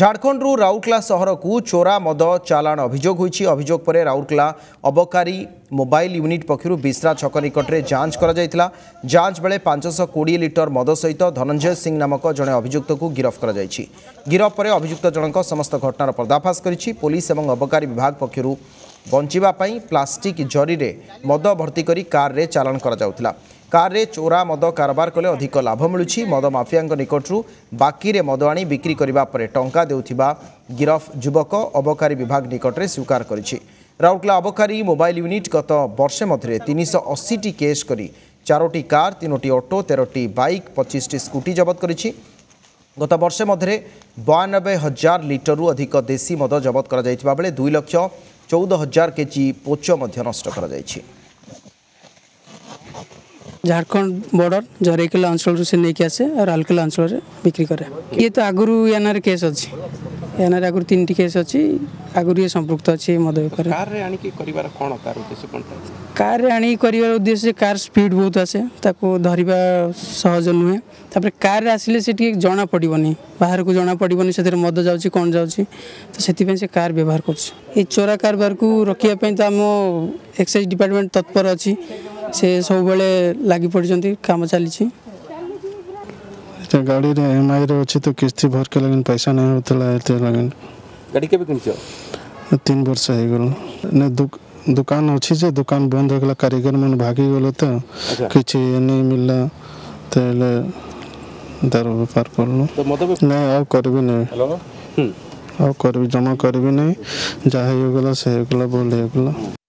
झण्डु राउरकेला सहरको चोरा मद चालाण अभियोग परे अभियोगकेला अबकारी मोबाइल मोबनिट पक्ष विश्रा छक निकट निकटे जाँच गरिाँच बेला पाँच सय किडिए लिटर मद सहित धनन्जय सिंह नामक जन अभियुक्तको गिरफाइच्छा गिरफे अभियुक्त जनक समस्त घटनार पर्दाफास गरिस अबकारी विभाग पक्ष बञ्चाप प्लास्टिक जरीे मद भर्तिरे चलाण्ला কার্রে চোরা মদ কারবার কলে অধিক লাভ মিলুছি মদ মাফিয়াঙ্ নিকটু বাকিরে মদ আনি বিক্রি করা পরে টঙ্কা দেউথিবা গিরফ যুবক অবকারী বিভাগ নিকটরে স্বীকার করেছে রাউরকেলা অবকারী মোবাইল ইউনিট গত বর্ষে মধ্যে তিনশো অশীটি কেস করে চারোটি কার তিনোটি অটো তেরোটি বাইক পঁচিশটি স্কুটি জবত করেছে গত বর্ষে মধ্যে বয়ানবে হাজার লিটরু অধিক দেশী মদ জবত করা বেড়ে দুই লক্ষ চৌদ হাজার কেজি পোচ নষ্ট করা যাই ঝাড়খণ্ড বর্ডর ঝরেকেলা অঞ্চলর সে নেই আসে আর আলকেলা অঞ্চলের বিক্রি করে ইয়ে তো আগর ইয়ানার কেস অছি एनआर आगर तिनट केस अच्छु आग्रिए सम्पृक्त अहिले कारे आणा उद्देश्य कार स्पीड बहुत आसे त धरेवा सहज नुहेँ त करे आसिसिए जन बाहार जना पडिसर मद जाँदै त कार व्यवहार गर्छ चोरा कारबारको रोक एक्सैज डिपारमेन्ट तत्पर अस् सबै लगि पढिन्छ काम चाहिँ गाड़ी रे एम आई रे अच्छे तो किस्ती भर के लगन पैसा नहीं होता एते लगन गाड़ी केबे किनछो तीन वर्ष हो गेल ने दुख दुकान अच्छी जे दुकान बंद हो गला कारीगर मन भागी गेल तो किछ नहीं मिलला तेले दारू व्यापार करलो तो मतलब नहीं अब करबी नहीं हेलो अब करबी जमा करबी नहीं जा हो गला से हो गला बोल हो गला